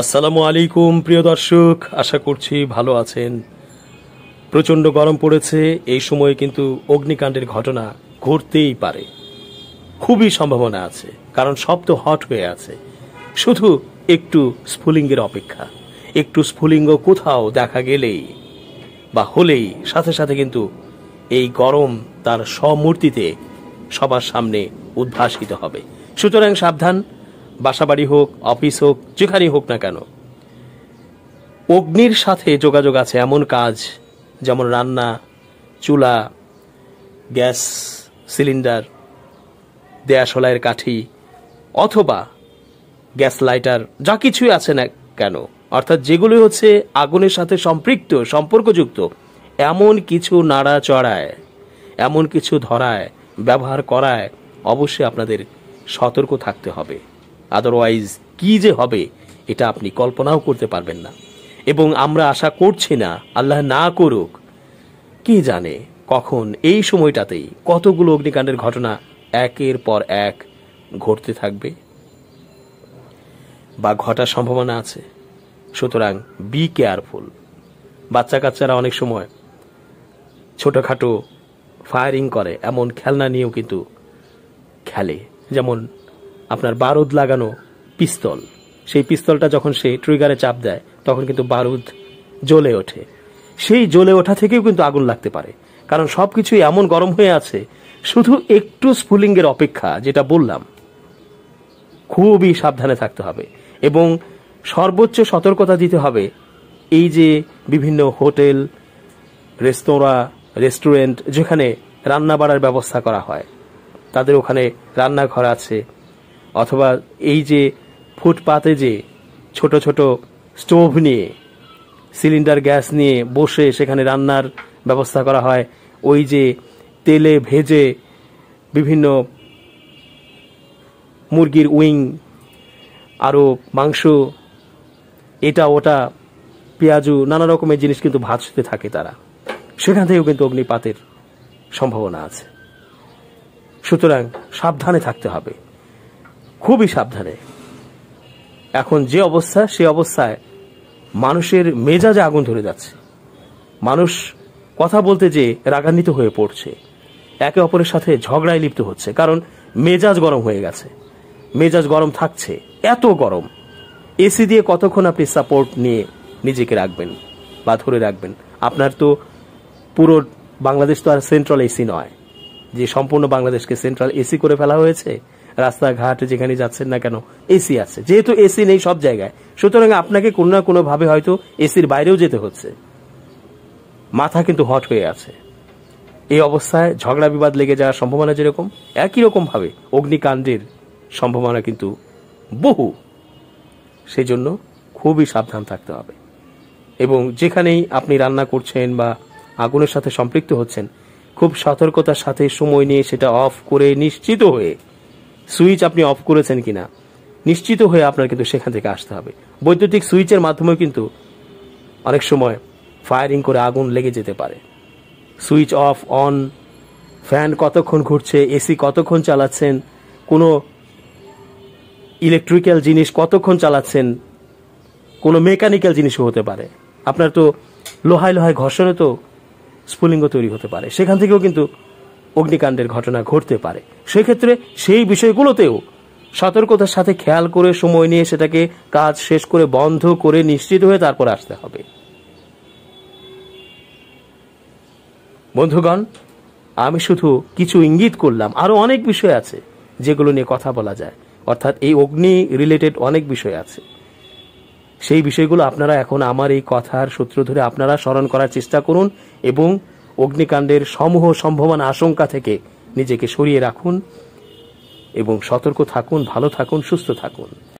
আসসালামু আলাইকুম প্রিয় দর্শক আশা করছি ভালো আছেন প্রচণ্ড গরম পড়েছে এই সময়ে কিন্তু অগ্নিকাণ্ডের ঘটনা ঘটতেই পারে খুবই সম্ভাবনা আছে কারণ সব তো হট হয়ে আছে শুধু একটু স্ফুলিঙ্গের অপেক্ষা একটু স্ফুলিঙ্গ কোথাও দেখা গেলেই বা হলেই সাথে সাথে কিন্তু এই গরম তার সমূর্তিতে সবার সামনে উদ্ভাসিত হবে সুতরাং সাবধান বাসাবাড়ি হোক অফিস হোক যেখানেই হোক না কেন অগ্নির সাথে যোগাযোগ আছে এমন কাজ যেমন রান্না চুলা গ্যাস সিলিন্ডার দেয়াশলাইয়ের কাঠি অথবা গ্যাস লাইটার যা কিছুই আছে না কেন অর্থাৎ যেগুলি হচ্ছে আগুনের সাথে সম্পৃক্ত সম্পর্কযুক্ত এমন কিছু নাড়া চড়ায় এমন কিছু ধরায় ব্যবহার করায় অবশ্যই আপনাদের সতর্ক থাকতে হবে আদারওয়াইজ কি যে হবে এটা আপনি কল্পনাও করতে পারবেন না এবং আমরা আশা করছি না আল্লাহ না করুক কে জানে কখন এই সময়টাতেই কতগুলো অগ্নিকাণ্ডের ঘটনা একের পর এক ঘটতে থাকবে বা ঘটার সম্ভাবনা আছে সুতরাং বি কেয়ারফুল বাচ্চা কাচ্চারা অনেক সময় ছোটোখাটো ফায়ারিং করে এমন খেলনা নিয়েও কিন্তু খেলে যেমন আপনার বারুদ লাগানো পিস্তল সেই পিস্তলটা যখন সে ট্রিগারে চাপ দেয় তখন কিন্তু বারুদ জ্বলে ওঠে সেই জ্বলে ওঠা থেকেও কিন্তু আগুন লাগতে পারে কারণ সব কিছুই এমন গরম হয়ে আছে শুধু একটু স্ফুলিঙ্গের অপেক্ষা যেটা বললাম খুবই সাবধানে থাকতে হবে এবং সর্বোচ্চ সতর্কতা দিতে হবে এই যে বিভিন্ন হোটেল রেস্তোরাঁ রেস্টুরেন্ট যেখানে রান্না বাড়ার ব্যবস্থা করা হয় তাদের ওখানে রান্নাঘর আছে অথবা এই যে ফুটপাতে যে ছোট ছোট স্টোভ নিয়ে সিলিন্ডার গ্যাস নিয়ে বসে সেখানে রান্নার ব্যবস্থা করা হয় ওই যে তেলে ভেজে বিভিন্ন মুরগির উইং আরও মাংস এটা ওটা পেঁয়াজু নানা রকমের জিনিস কিন্তু ভাজতে থাকে তারা সেখান থেকেও কিন্তু অগ্নিপাতের সম্ভাবনা আছে সুতরাং সাবধানে থাকতে হবে খুবই সাবধানে এখন যে অবস্থা সে অবস্থায় মানুষের মেজাজে আগুন ধরে যাচ্ছে মানুষ কথা বলতে যে রাগান্বিত হয়ে পড়ছে একে অপরের সাথে ঝগড়ায় লিপ্ত হচ্ছে কারণ মেজাজ গরম হয়ে গেছে মেজাজ গরম থাকছে এত গরম এসি দিয়ে কতক্ষণ আপনি সাপোর্ট নিয়ে নিজেকে রাখবেন বা ধরে রাখবেন আপনার তো পুরো বাংলাদেশ তো আর সেন্ট্রাল এসি নয় যে সম্পূর্ণ বাংলাদেশকে সেন্ট্রাল এসি করে ফেলা হয়েছে রাস্তাঘাট যেখানে যাচ্ছেন না কেন এসি আছে যেহেতু এসি নেই সব জায়গায় সুতরাং আপনাকে কোনো না কোনোভাবে হয়তো এসির বাইরেও যেতে হচ্ছে মাথা কিন্তু হট হয়ে আছে এই অবস্থায় ঝগড়া বিবাদ লেগে যাওয়ার সম্ভাবনা যেরকম একই রকমভাবে অগ্নিকাণ্ডের সম্ভাবনা কিন্তু বহু সেই জন্য খুবই সাবধান থাকতে হবে এবং যেখানেই আপনি রান্না করছেন বা আগুনের সাথে সম্পৃক্ত হচ্ছেন খুব সতর্কতার সাথে সময় নিয়ে সেটা অফ করে নিশ্চিত হয়ে সুইচ আপনি অফ করেছেন কিনা নিশ্চিত হয়ে আপনার কিন্তু সেখান থেকে আসতে হবে বৈদ্যুতিক সুইচের মাধ্যমেও কিন্তু অনেক সময় ফায়ারিং করে আগুন লেগে যেতে পারে সুইচ অফ অন ফ্যান কতক্ষণ ঘুরছে এসি কতক্ষণ চালাচ্ছেন কোনো ইলেকট্রিক্যাল জিনিস কতক্ষণ চালাচ্ছেন কোনো মেকানিক্যাল জিনিসও হতে পারে আপনার তো লোহায় লোহায় ঘর্ষণে তো স্ফুলিঙ্গ তৈরি হতে পারে সেখান থেকেও কিন্তু অগ্নিকাণ্ডের ঘটনা ঘটতে পারে সেক্ষেত্রে সেই বিষয়গুলোতেও সতর্কতার সাথে খেয়াল করে সময় নিয়ে সেটাকে কাজ শেষ করে বন্ধ করে নিশ্চিত হয়ে তারপর আসতে হবে বন্ধুগণ আমি শুধু কিছু ইঙ্গিত করলাম আরও অনেক বিষয় আছে যেগুলো নিয়ে কথা বলা যায় অর্থাৎ এই অগ্নি রিলেটেড অনেক বিষয় আছে সেই বিষয়গুলো আপনারা এখন আমার এই কথার সূত্র ধরে আপনারা স্মরণ করার চেষ্টা করুন এবং অগ্নিকাণ্ডের সমূহ সম্ভাবনা আশঙ্কা থেকে নিজেকে সরিয়ে রাখুন এবং সতর্ক থাকুন ভালো থাকুন সুস্থ থাকুন